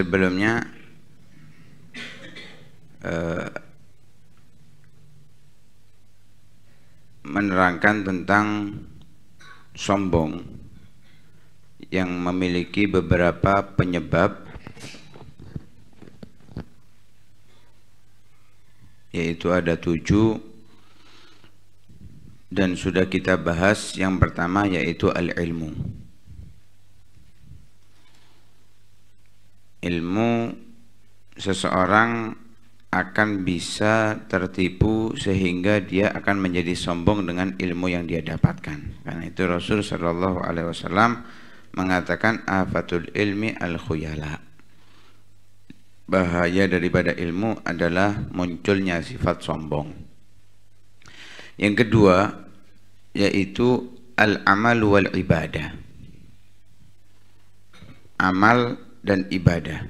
sebelumnya uh, menerangkan tentang sombong yang memiliki beberapa penyebab yaitu ada tujuh dan sudah kita bahas yang pertama yaitu al-ilmu ilmu seseorang akan bisa tertipu sehingga dia akan menjadi sombong dengan ilmu yang dia dapatkan. Karena itu Rasul Shallallahu Alaihi Wasallam mengatakan afatul ilmi al khuyala. Bahaya daripada ilmu adalah munculnya sifat sombong. Yang kedua yaitu al amal wal ibadah. Amal dan ibadah.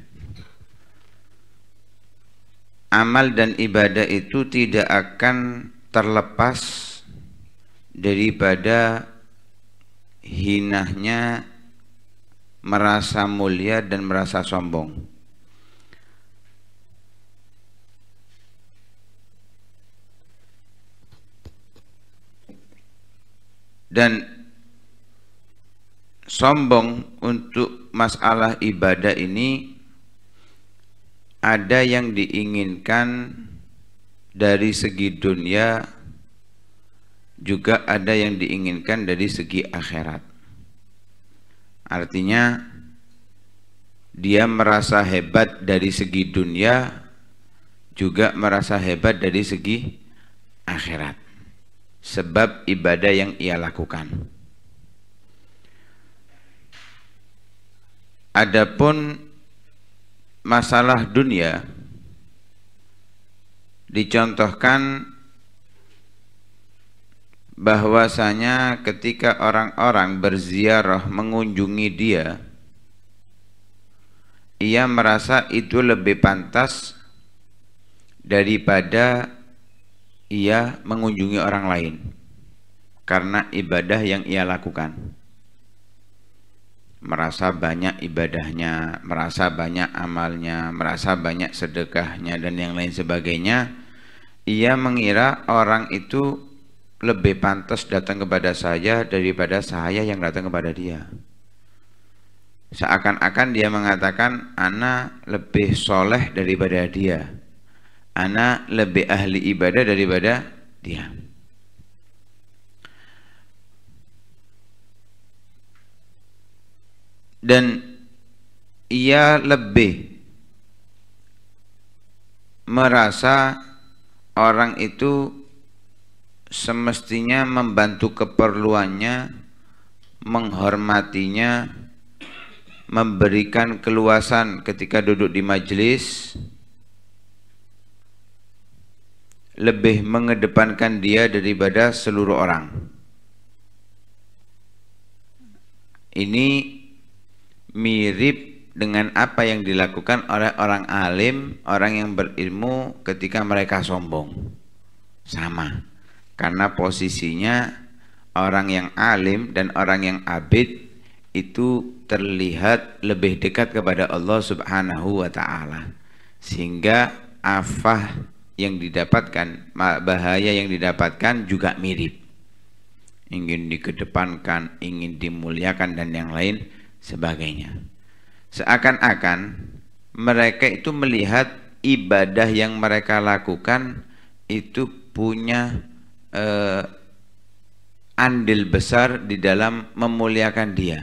Amal dan ibadah itu tidak akan terlepas daripada hinahnya merasa mulia dan merasa sombong. Dan sombong untuk masalah ibadah ini ada yang diinginkan dari segi dunia juga ada yang diinginkan dari segi akhirat. Artinya dia merasa hebat dari segi dunia juga merasa hebat dari segi akhirat. Sebab ibadah yang ia lakukan. Adapun masalah dunia dicontohkan bahwasanya ketika orang-orang berziarah mengunjungi dia ia merasa itu lebih pantas daripada ia mengunjungi orang lain karena ibadah yang ia lakukan merasa banyak ibadahnya, merasa banyak amalnya, merasa banyak sedekahnya dan yang lain sebagainya, ia mengira orang itu lebih pantas datang kepada saya daripada saya yang datang kepada dia. Seakan-akan dia mengatakan, "Ana lebih soleh daripada dia, Ana lebih ahli ibadah daripada dia." dan ia lebih merasa orang itu semestinya membantu keperluannya, menghormatinya, memberikan keluasan ketika duduk di majelis, lebih mengedepankan dia daripada seluruh orang. Ini mirip dengan apa yang dilakukan oleh orang alim, orang yang berilmu ketika mereka sombong. Sama. Karena posisinya orang yang alim dan orang yang abid itu terlihat lebih dekat kepada Allah Subhanahu wa taala. Sehingga afah yang didapatkan, bahaya yang didapatkan juga mirip. Ingin dikedepankan, ingin dimuliakan dan yang lain sebagainya. Seakan-akan mereka itu melihat ibadah yang mereka lakukan itu punya eh, andil besar di dalam memuliakan dia.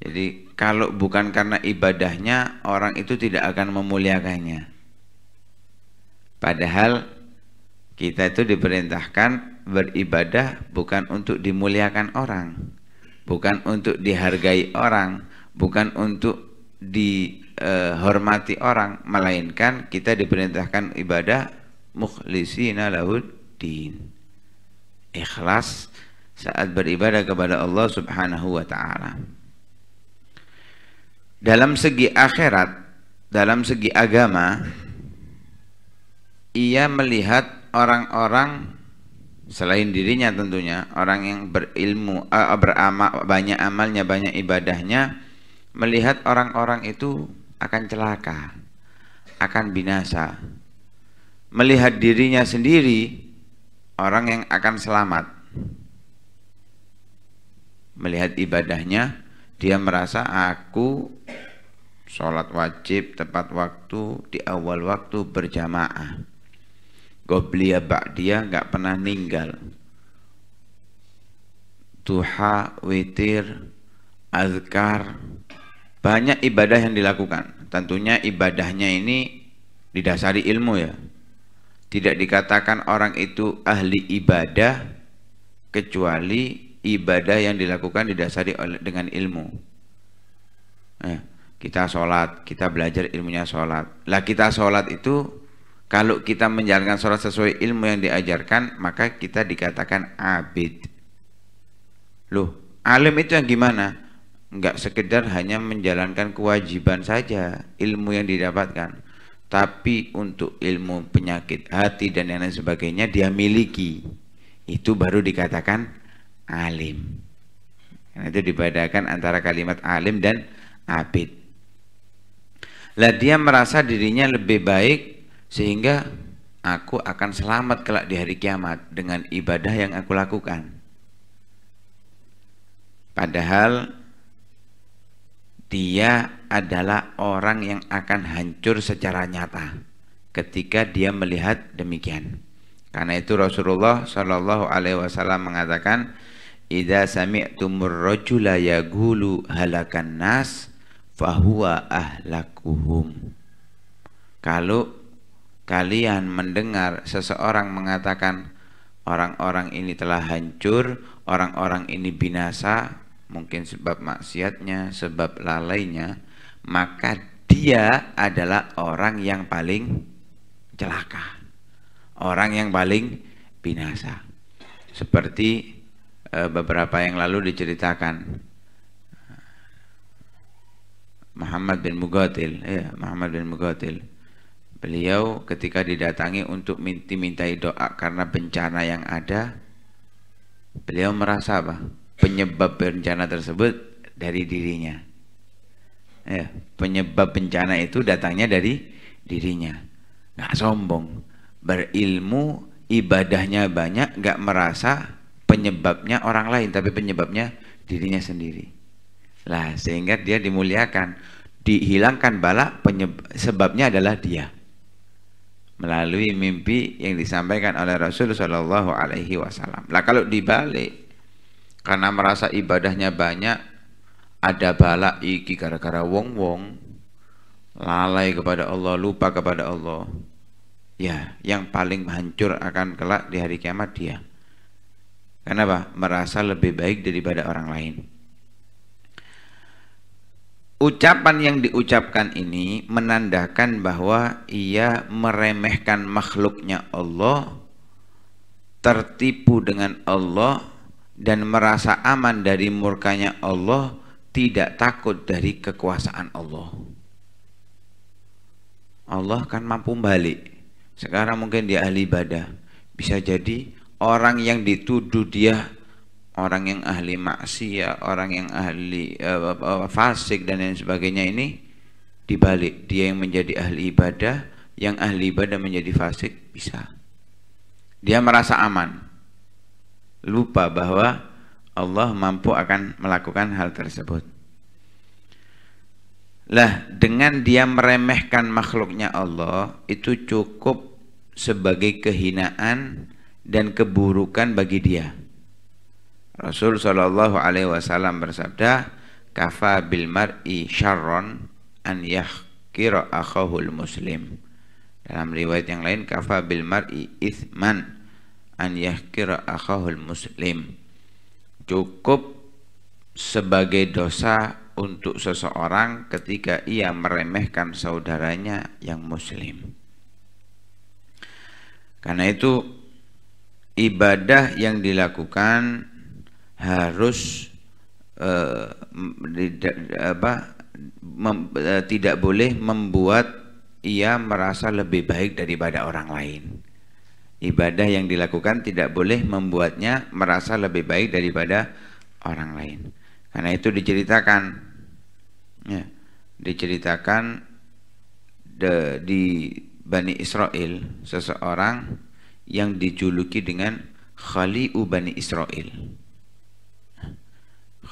Jadi kalau bukan karena ibadahnya orang itu tidak akan memuliakannya. Padahal kita itu diperintahkan beribadah bukan untuk dimuliakan orang, bukan untuk dihargai orang, bukan untuk dihormati uh, orang, melainkan kita diperintahkan ibadah mukhlisina lahud din. Ikhlas saat beribadah kepada Allah Subhanahu wa taala. Dalam segi akhirat, dalam segi agama, ia melihat orang-orang selain dirinya tentunya orang yang berilmu uh, beramal banyak amalnya banyak ibadahnya melihat orang-orang itu akan celaka akan binasa melihat dirinya sendiri orang yang akan selamat melihat ibadahnya dia merasa aku sholat wajib tepat waktu di awal waktu berjamaah Qobliya Ba'diya nggak pernah ninggal duha, witir, azkar banyak ibadah yang dilakukan tentunya ibadahnya ini didasari ilmu ya tidak dikatakan orang itu ahli ibadah kecuali ibadah yang dilakukan didasari oleh dengan ilmu eh, kita sholat kita belajar ilmunya sholat lah kita sholat itu kalau kita menjalankan sholat sesuai ilmu yang diajarkan, maka kita dikatakan abid. Loh, alim itu yang gimana? Enggak sekedar hanya menjalankan kewajiban saja ilmu yang didapatkan. Tapi untuk ilmu penyakit hati dan lain sebagainya dia miliki. Itu baru dikatakan alim. Karena itu dibedakan antara kalimat alim dan abid. Lah dia merasa dirinya lebih baik sehingga aku akan selamat kelak di hari kiamat dengan ibadah yang aku lakukan. Padahal dia adalah orang yang akan hancur secara nyata ketika dia melihat demikian. Karena itu Rasulullah Shallallahu Alaihi Wasallam mengatakan, "Ida tumur rojula yagulu halakan nas, fahuwa ahlakuhum." Kalau kalian mendengar seseorang mengatakan orang-orang ini telah hancur, orang-orang ini binasa, mungkin sebab maksiatnya, sebab lalainya, maka dia adalah orang yang paling celaka. Orang yang paling binasa. Seperti e, beberapa yang lalu diceritakan Muhammad bin Mugatil, ya, Muhammad bin Mugatil Beliau ketika didatangi untuk dimintai doa karena bencana yang ada, beliau merasa apa? Penyebab bencana tersebut dari dirinya. Ya, penyebab bencana itu datangnya dari dirinya. Nggak sombong, berilmu, ibadahnya banyak, gak merasa penyebabnya orang lain, tapi penyebabnya dirinya sendiri. Lah, sehingga dia dimuliakan, dihilangkan bala, penyebabnya sebabnya adalah dia melalui mimpi yang disampaikan oleh Rasul Shallallahu Alaihi Wasallam. Lah kalau dibalik, karena merasa ibadahnya banyak, ada balak iki gara-gara wong-wong lalai kepada Allah, lupa kepada Allah. Ya, yang paling hancur akan kelak di hari kiamat dia. Kenapa? Merasa lebih baik daripada orang lain ucapan yang diucapkan ini menandakan bahwa ia meremehkan makhluknya Allah, tertipu dengan Allah, dan merasa aman dari murkanya Allah, tidak takut dari kekuasaan Allah. Allah kan mampu balik. Sekarang mungkin dia ahli ibadah. Bisa jadi orang yang dituduh dia orang yang ahli maksiat, orang yang ahli uh, fasik dan lain sebagainya ini dibalik dia yang menjadi ahli ibadah, yang ahli ibadah menjadi fasik bisa. Dia merasa aman. Lupa bahwa Allah mampu akan melakukan hal tersebut. Lah, dengan dia meremehkan makhluknya Allah itu cukup sebagai kehinaan dan keburukan bagi dia Rasul Shallallahu Alaihi Wasallam bersabda, kafa bil mar'i syarron an yahkira akhahul muslim. Dalam riwayat yang lain, kafa bil mar'i ithman an yahkira akhahul muslim. Cukup sebagai dosa untuk seseorang ketika ia meremehkan saudaranya yang muslim. Karena itu ibadah yang dilakukan harus tidak, eh, eh, tidak boleh membuat ia merasa lebih baik daripada orang lain. Ibadah yang dilakukan tidak boleh membuatnya merasa lebih baik daripada orang lain. Karena itu diceritakan, ya, diceritakan de, di Bani Israel seseorang yang dijuluki dengan Khali'u Bani Israel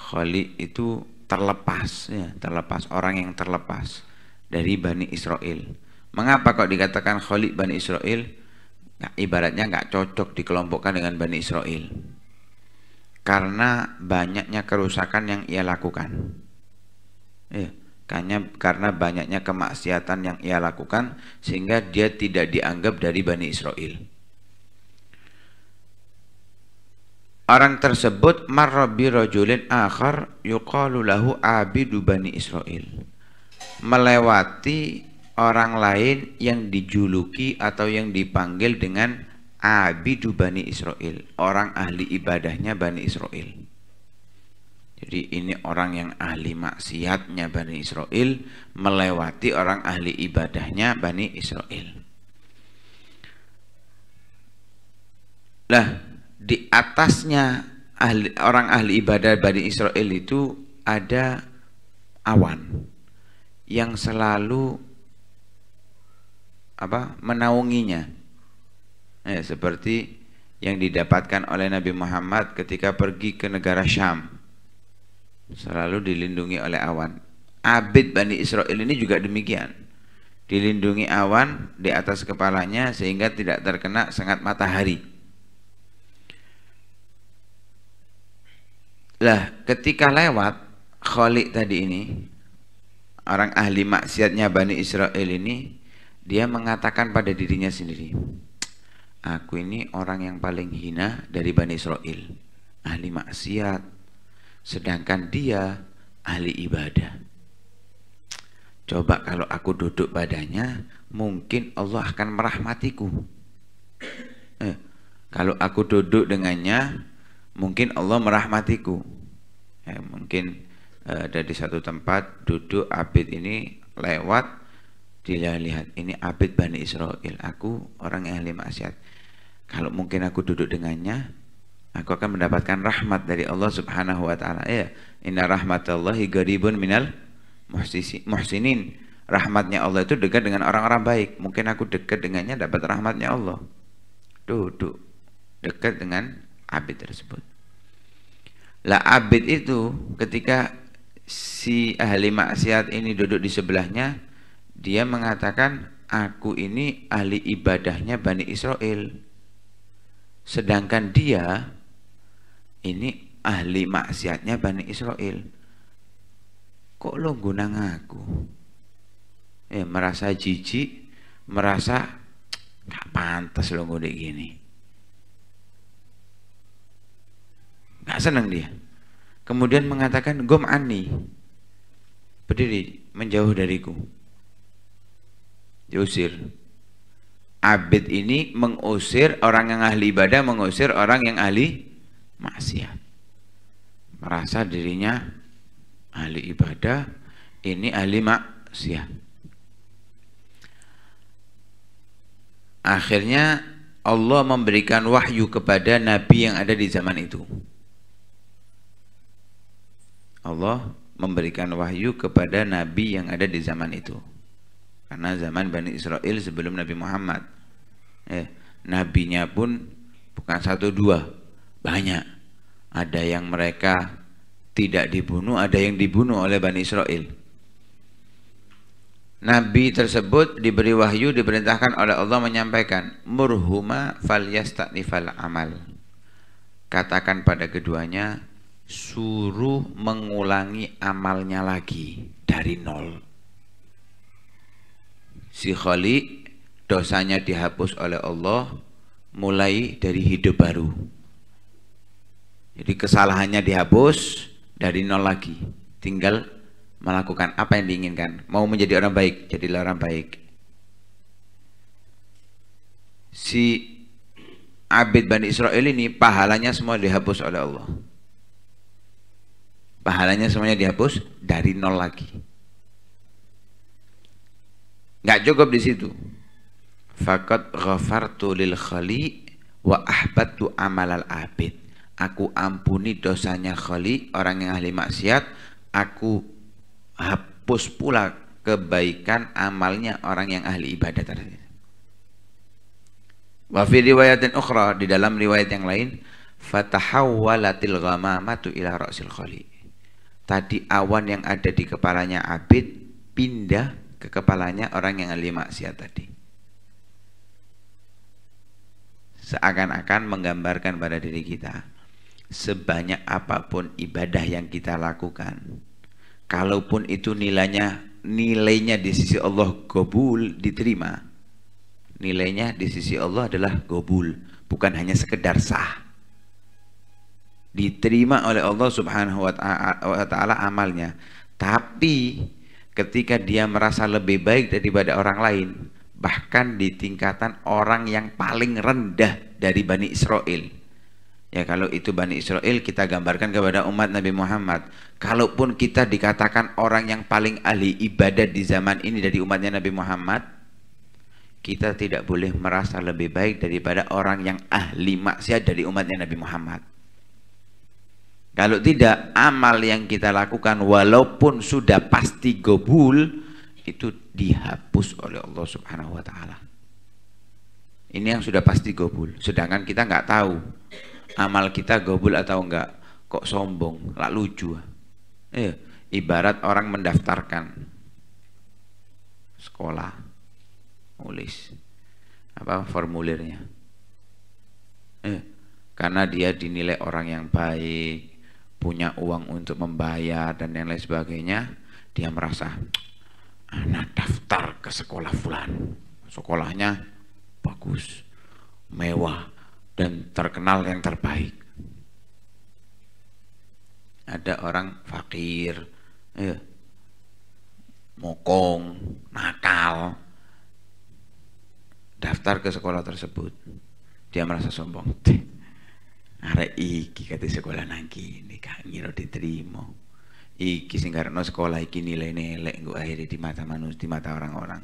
Khali itu terlepas ya, terlepas orang yang terlepas dari Bani Israel. Mengapa kok dikatakan Khali Bani Israel? Nah, ibaratnya nggak cocok dikelompokkan dengan Bani Israel karena banyaknya kerusakan yang ia lakukan. Ya, karena karena banyaknya kemaksiatan yang ia lakukan sehingga dia tidak dianggap dari Bani Israel. Orang tersebut marrabi rajulin akhar yuqalu abidu bani Israel. Melewati orang lain yang dijuluki atau yang dipanggil dengan abidu bani Israel, orang ahli ibadahnya bani Israel. Jadi ini orang yang ahli maksiatnya bani Israel melewati orang ahli ibadahnya bani Israel. Lah, di atasnya ahli, orang ahli ibadah Bani Israel itu ada awan yang selalu apa menaunginya ya, seperti yang didapatkan oleh Nabi Muhammad ketika pergi ke negara Syam selalu dilindungi oleh awan abid Bani Israel ini juga demikian dilindungi awan di atas kepalanya sehingga tidak terkena sangat matahari Lah, ketika lewat Kholik tadi ini, orang ahli maksiatnya Bani Israel ini, dia mengatakan pada dirinya sendiri, aku ini orang yang paling hina dari Bani Israel, ahli maksiat, sedangkan dia ahli ibadah. Coba kalau aku duduk badannya mungkin Allah akan merahmatiku. Eh, kalau aku duduk dengannya, mungkin Allah merahmatiku ya, mungkin eh, ada dari satu tempat duduk abid ini lewat dilihat ini abid Bani Israel aku orang yang ahli maksiat kalau mungkin aku duduk dengannya aku akan mendapatkan rahmat dari Allah subhanahu wa ta'ala ya inna rahmatullahi garibun minal muhsisi, muhsinin rahmatnya Allah itu dekat dengan orang-orang baik mungkin aku dekat dengannya dapat rahmatnya Allah duduk dekat dengan abid tersebut. Lah abid itu ketika si ahli maksiat ini duduk di sebelahnya, dia mengatakan aku ini ahli ibadahnya Bani Israel. Sedangkan dia ini ahli maksiatnya Bani Israel. Kok lo guna ngaku? Eh, merasa jijik, merasa gak pantas lo ngode gini. Nggak senang dia. Kemudian mengatakan, Gom ani. Berdiri, menjauh dariku. Diusir. Abid ini mengusir orang yang ahli ibadah, mengusir orang yang ahli maksiat. Merasa dirinya ahli ibadah, ini ahli maksiat. Akhirnya Allah memberikan wahyu kepada nabi yang ada di zaman itu. Allah memberikan wahyu kepada nabi yang ada di zaman itu. Karena zaman Bani Israel sebelum Nabi Muhammad. Eh, nabinya pun bukan satu dua, banyak. Ada yang mereka tidak dibunuh, ada yang dibunuh oleh Bani Israel. Nabi tersebut diberi wahyu, diperintahkan oleh Allah menyampaikan, Murhuma fal amal. Katakan pada keduanya, suruh mengulangi amalnya lagi dari nol. Si Khali dosanya dihapus oleh Allah mulai dari hidup baru. Jadi kesalahannya dihapus dari nol lagi. Tinggal melakukan apa yang diinginkan. Mau menjadi orang baik, jadi orang baik. Si Abid Bani Israel ini pahalanya semua dihapus oleh Allah pahalanya semuanya dihapus dari nol lagi nggak cukup di situ fakat ghafartu lil khali wa ahbatu amalal abid aku ampuni dosanya khali orang yang ahli maksiat aku hapus pula kebaikan amalnya orang yang ahli ibadah tadi Wa fi riwayatin ukhra di dalam riwayat yang lain fatahawwalatil ghamamatu ila ra'sil khali tadi awan yang ada di kepalanya Abid pindah ke kepalanya orang yang ahli maksiat tadi. Seakan-akan menggambarkan pada diri kita, sebanyak apapun ibadah yang kita lakukan, kalaupun itu nilainya nilainya di sisi Allah gobul diterima, nilainya di sisi Allah adalah gobul, bukan hanya sekedar sah diterima oleh Allah Subhanahu wa taala amalnya. Tapi ketika dia merasa lebih baik daripada orang lain, bahkan di tingkatan orang yang paling rendah dari Bani Israel. Ya kalau itu Bani Israel kita gambarkan kepada umat Nabi Muhammad Kalaupun kita dikatakan orang yang paling ahli ibadah di zaman ini dari umatnya Nabi Muhammad Kita tidak boleh merasa lebih baik daripada orang yang ahli maksiat dari umatnya Nabi Muhammad kalau tidak amal yang kita lakukan walaupun sudah pasti gobul itu dihapus oleh Allah Subhanahu wa taala. Ini yang sudah pasti gobul. Sedangkan kita nggak tahu amal kita gobul atau nggak. Kok sombong, nggak lucu. Eh, ibarat orang mendaftarkan sekolah nulis apa formulirnya eh, karena dia dinilai orang yang baik punya uang untuk membayar dan yang lain sebagainya, dia merasa anak daftar ke sekolah fulan. Sekolahnya bagus, mewah, dan terkenal yang terbaik. Ada orang fakir, eh, mokong, nakal, daftar ke sekolah tersebut. Dia merasa sombong arek iki kate sekolah nang kene gak ngira diterima iki sing karena sekolah iki nilai elek engko akhirnya di mata manusia di mata orang-orang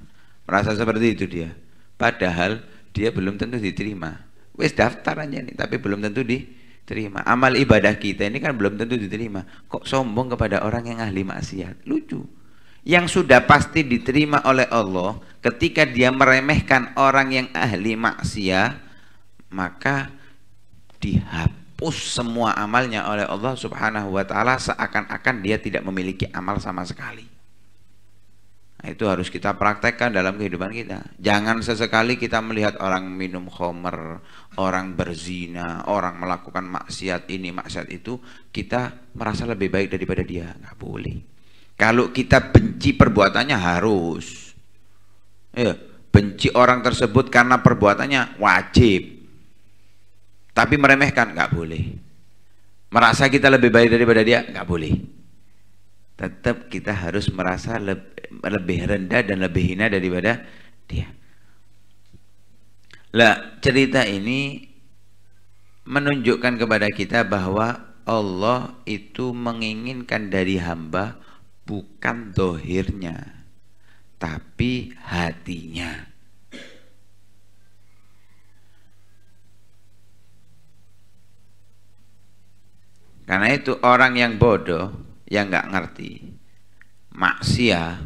merasa seperti itu dia padahal dia belum tentu diterima wis daftar aja nih tapi belum tentu diterima amal ibadah kita ini kan belum tentu diterima kok sombong kepada orang yang ahli maksiat lucu yang sudah pasti diterima oleh Allah ketika dia meremehkan orang yang ahli maksiat maka dihapus semua amalnya oleh Allah Subhanahu wa taala seakan-akan dia tidak memiliki amal sama sekali. Nah, itu harus kita praktekkan dalam kehidupan kita. Jangan sesekali kita melihat orang minum khomer, orang berzina, orang melakukan maksiat ini, maksiat itu, kita merasa lebih baik daripada dia. Nggak boleh. Kalau kita benci perbuatannya harus. Ya, benci orang tersebut karena perbuatannya wajib. Tapi meremehkan nggak boleh. Merasa kita lebih baik daripada dia nggak boleh. Tetap kita harus merasa lebih rendah dan lebih hina daripada dia. Lah cerita ini menunjukkan kepada kita bahwa Allah itu menginginkan dari hamba bukan dohirnya, tapi hatinya. Karena itu orang yang bodoh, yang nggak ngerti, maksiat,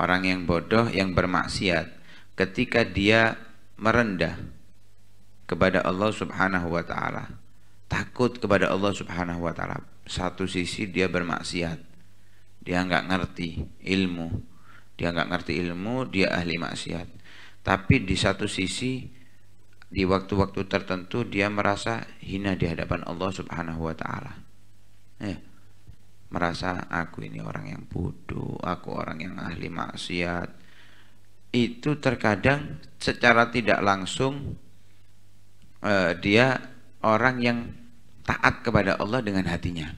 orang yang bodoh yang bermaksiat, ketika dia merendah kepada Allah Subhanahu wa taala, takut kepada Allah Subhanahu wa taala. Satu sisi dia bermaksiat. Dia nggak ngerti ilmu. Dia nggak ngerti ilmu, dia ahli maksiat. Tapi di satu sisi di waktu-waktu tertentu dia merasa hina di hadapan Allah Subhanahu wa taala. Eh, merasa aku ini orang yang bodoh, aku orang yang ahli maksiat. Itu terkadang secara tidak langsung eh, dia orang yang taat kepada Allah dengan hatinya.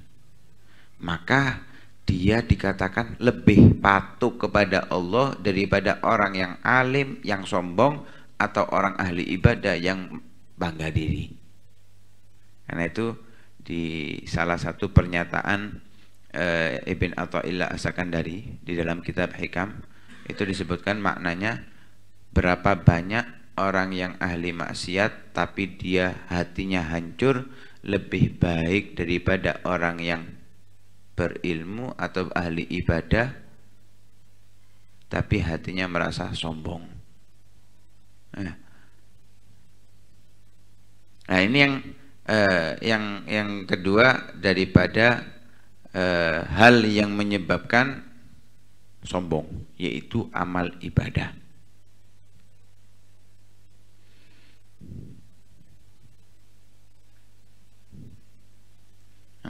Maka dia dikatakan lebih patuh kepada Allah daripada orang yang alim, yang sombong, atau orang ahli ibadah yang bangga diri. Karena itu di salah satu pernyataan e, Ibn Atta'illah dari di dalam kitab Hikam itu disebutkan maknanya berapa banyak orang yang ahli maksiat tapi dia hatinya hancur lebih baik daripada orang yang berilmu atau ahli ibadah tapi hatinya merasa sombong. Nah. nah ini yang eh, yang yang kedua daripada eh, hal yang menyebabkan sombong yaitu amal ibadah.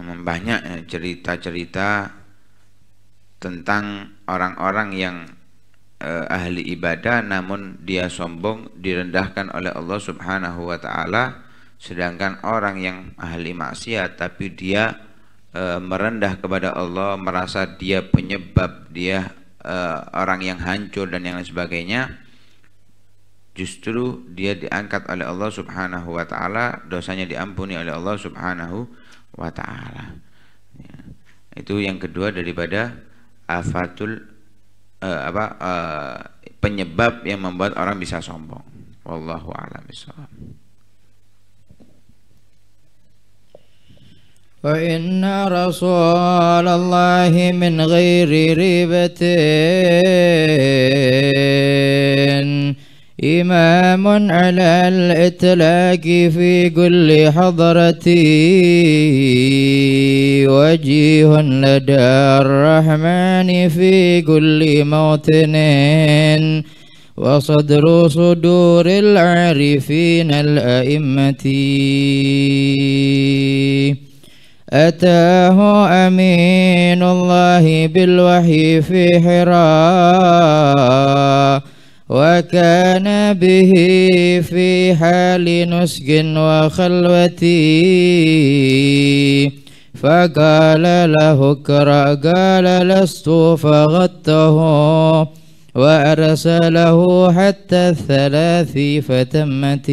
Banyak eh, cerita-cerita tentang orang-orang yang uh, ahli ibadah namun dia sombong direndahkan oleh Allah Subhanahu wa taala sedangkan orang yang ahli maksiat tapi dia uh, merendah kepada Allah merasa dia penyebab dia uh, orang yang hancur dan yang lain sebagainya justru dia diangkat oleh Allah Subhanahu wa taala, dosanya diampuni oleh Allah Subhanahu wa taala. Ya. Itu yang kedua daripada afatul uh, apa uh, penyebab yang membuat orang bisa sombong. Wallahu a'lam bishawab. فإن رسول الله من غير ريبة إمام على الإطلاق في كل حضرتي وجيه لدى الرحمن في كل موطن وصدر صدور العارفين الأئمة أتاه أمين الله بالوحي في حراء وكان به في حال نسج وخلوة فقال له اقرأ قال لست فغطه وأرسله حتى الثلاث فتمت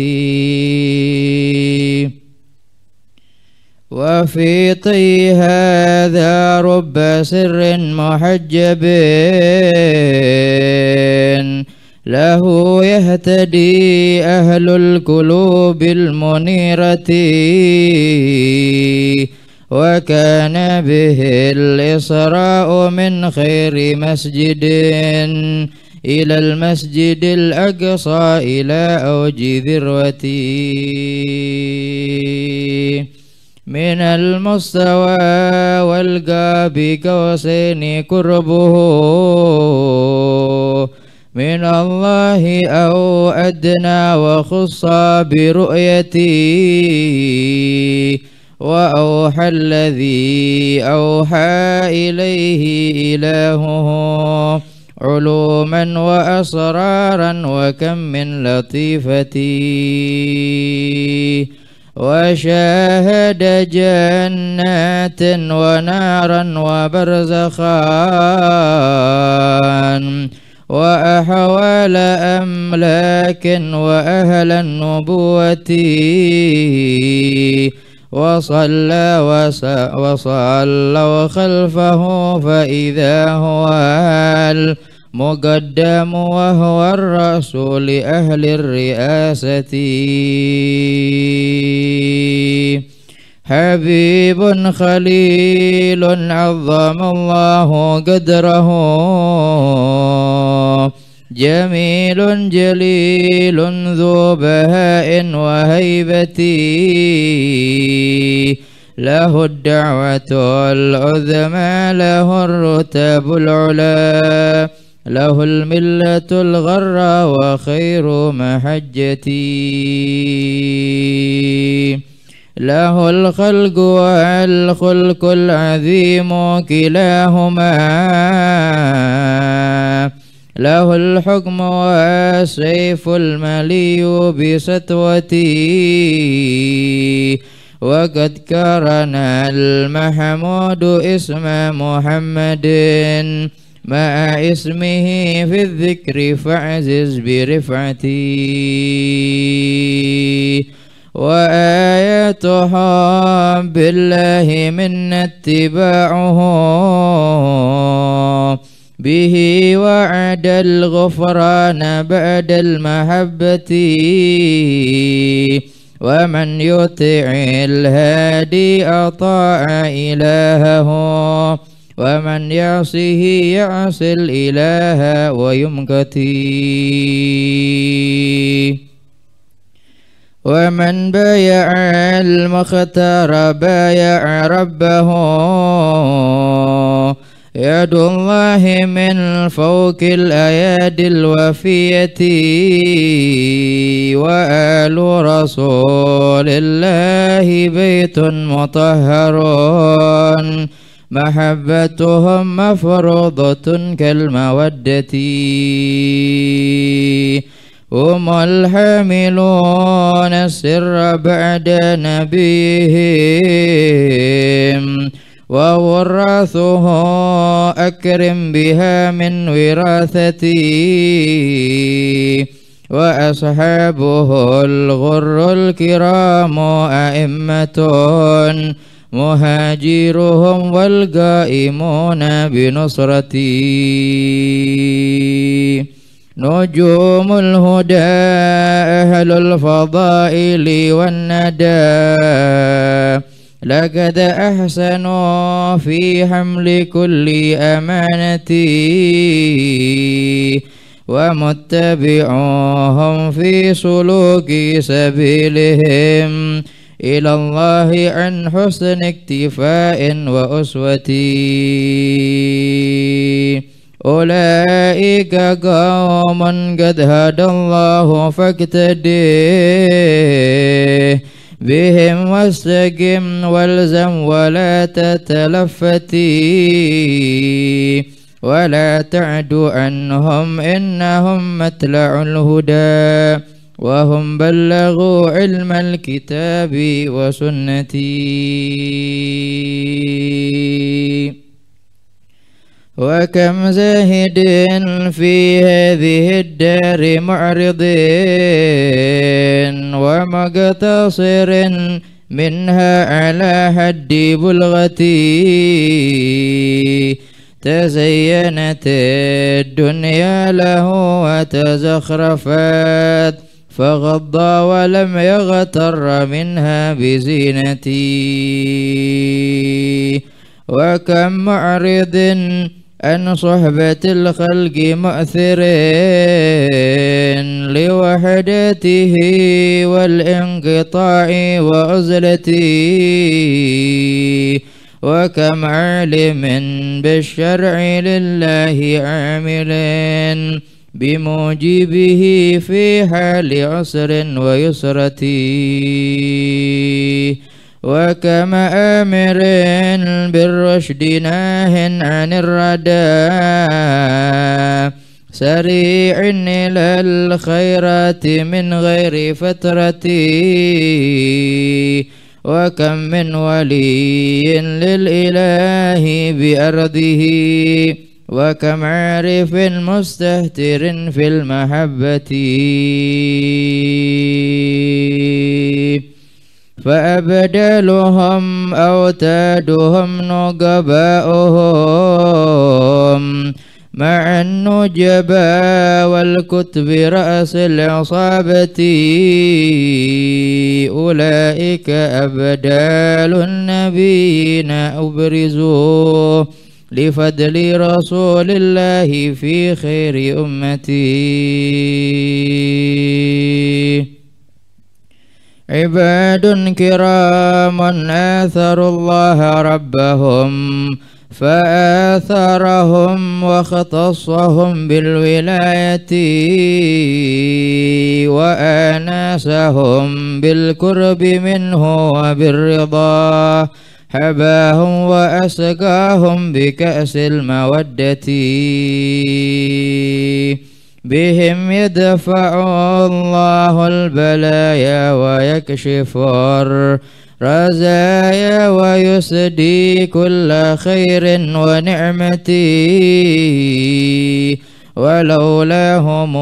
وفي طي هذا رب سر محجب له يهتدي أهل القلوب المنيرة وكان به الإسراء من خير مسجد إلى المسجد الأقصى إلى أوج ذروتي من المستوى والقاب قوسين قربه من الله أو أدنى وخص برؤيتي وأوحى الذي أوحى إليه إلهه علوما وأسرارا وكم من لطيفة وشاهد جنات ونارا وبرزخان وأحوال أملاك وأهل النبوة وصلى وصلوا خلفه فإذا هو المقدم وهو الرسول لأهل الرئاسة حبيب خليل عظم الله قدره جميل جليل ذو بهاء وهيبتي له الدعوة العظمى له الرتب العلا له الملة الغرى وخير محجتي له الخلق والخلق العظيم كلاهما له الحكم والسيف الملي بسطوته وقد كرن المحمود اسم محمد مع اسمه في الذكر فاعزز برفعته وآية بالله من اتباعه به وعد الغفران بعد المحبة ومن يطع الهادي أطاع إلهه ومن يعصه يعصي الإله ويمكتي ومن بايع المختار بايع ربه يد الله من فوق الأيادي الوفية وآل رسول الله بيت مطهر محبتهم مفروضة كالمودة هم الحاملون السر بعد نبيهم ووراثه أكرم بها من وراثتي وأصحابه الغر الكرام أئمة مهاجرهم والقائمون بنصرتي نجوم الهدى أهل الفضائل والندى لقد أحسنوا في حمل كل أمانتي ومتبعوهم في سلوك سبيلهم إلى الله عن حسن اكتفاء وأسوتي أولئك قوم قد هدى الله فاقتدي بهم واستقم والزم ولا تتلفتي ولا تعد عنهم إنهم متلع الهدى وهم بلغوا علم الكتاب وسنتي وكم زاهد في هذه الدار معرض ومقتصر منها على حد بلغتي تزينت الدنيا له وتزخرفت فغضى ولم يغتر منها بزينتي وكم معرض أن صحبة الخلق مؤثرين لوحدته والانقطاع وعزلته وكم عالم بالشرع لله عاملين بموجبه في حال عسر ويسرته وكم آمر بالرشد ناه عن الردى سريع إلى الخيرات من غير فترة وكم من ولي للإله بأرضه وكم عارف مستهتر في المحبة فأبدالهم أوتادهم نقباؤهم مع النجبا والكتب رأس العصابة أولئك أبدال النبيين أبرزوا لفضل رسول الله في خير أمتي عباد كرام آثروا الله ربهم فآثرهم واختصهم بالولاية وآناسهم بالقرب منه وبالرضا حباهم وأسقاهم بكأس المودة بهم يدفع الله البلايا ويكشف الرزايا ويسدي كل خير ونعمتي ولولاهم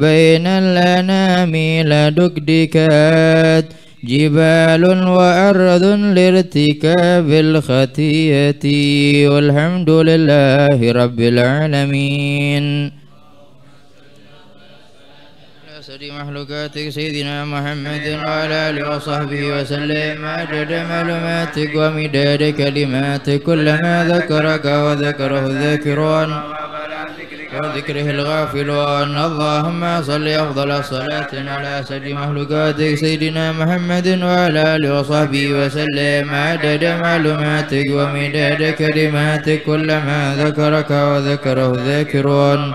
بين الأنام لدكدكت جبال وأرض لارتكاب الخطيئة والحمد لله رب العالمين أسر محلوقاتك سيدنا محمد وعلى آله وصحبه وسلم عدد معلوماتك ومداد كلماتك كلما ذكرك وذكره الذاكرون وذكره الغافلون اللهم صل أفضل صلاة على أسر محلوقاتك سيدنا محمد وعلى آله وصحبه وسلم عدد معلوماتك ومداد كلماتك كلما ذكرك وذكره الذاكرون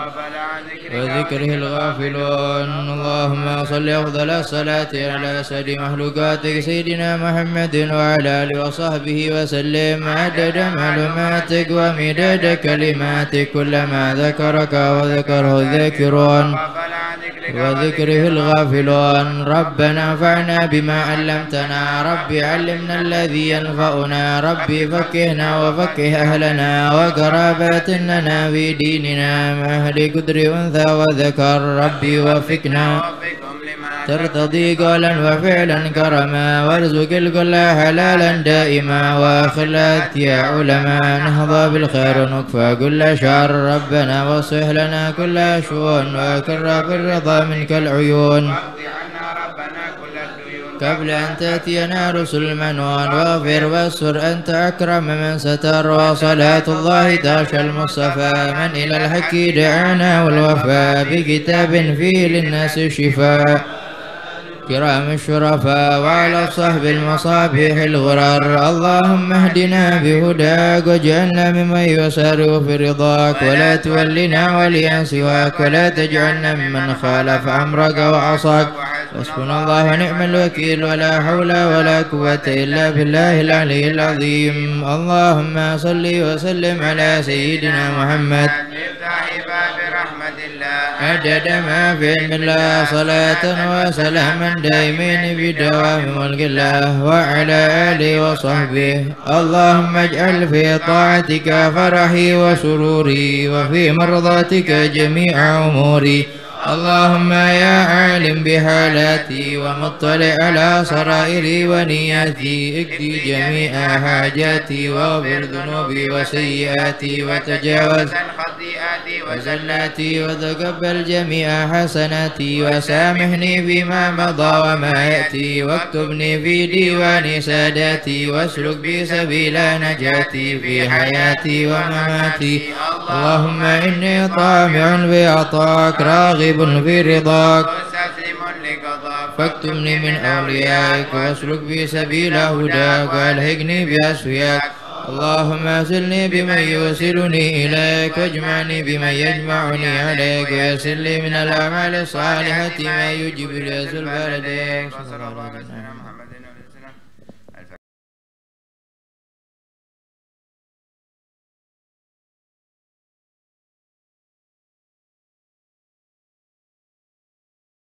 وذكره الغافلون اللهم صل أفضل الصلاة على سيد مخلوقاتك سيدنا محمد وعلى آله وصحبه وسلم عدد معلوماتك ومداد كلماتك كلما ذكرك وذكره الذاكرون وذكره الغافلون ربنا انفعنا بما علمتنا ربي علمنا الذي ينفعنا ربي فكهنا وفكه أهلنا وقراباتنا في ديننا مهل قدر أنثى وذكر ربي وفقنا ترتضي قولا وفعلا كرما وارزق الكل حلالا دائما واخلت يا علما نهضى بالخير ونكفى كل شر ربنا واصلح لنا كل شؤون وكر بالرضا منك العيون قبل أن تأتينا رسل المنون واغفر واستر أنت أكرم من ستر وصلاة الله داش المصطفى من إلى الحق دعانا والوفاء بكتاب فيه للناس شفاء كرام الشرفاء وعلى صحب المصابيح الغرار اللهم اهدنا بهداك واجعلنا ممن يسار في رضاك ولا تولنا وليا سواك ولا تجعلنا ممن خالف امرك وعصاك حسبنا الله ونعم الوكيل ولا حول ولا قوة إلا بالله العلي العظيم اللهم صل وسلم على سيدنا محمد عدد ما في الملا صلاة وسلاما دائمين بدوام ملك الله وعلى آله وصحبه اللهم اجعل في طاعتك فرحي وسروري وفي مرضاتك جميع أموري اللهم يا عالم بحالاتي ومطلع على سرائري ونياتي اكفي جميع حاجاتي واغفر ذنوبي وسيئاتي وتجاوز عن خطيئاتي وزلاتي وتقبل جميع حسناتي وسامحني فيما مضى وما يأتي واكتبني في ديوان ساداتي واسلك بي سبيل نجاتي في حياتي ومماتي اللهم إني طامع بعطاك راغب راغب طيب في رضاك مستسلم لقضاك فاكتبني من أوليائك واسلك في سبيل هداك والهقني بأسوياك اللهم أسلني بمن يوصلني إليك واجمعني بمن يجمعني عليك ويسر لي من الأعمال الصالحة ما يجب لي سلف صلى الله عليه وسلم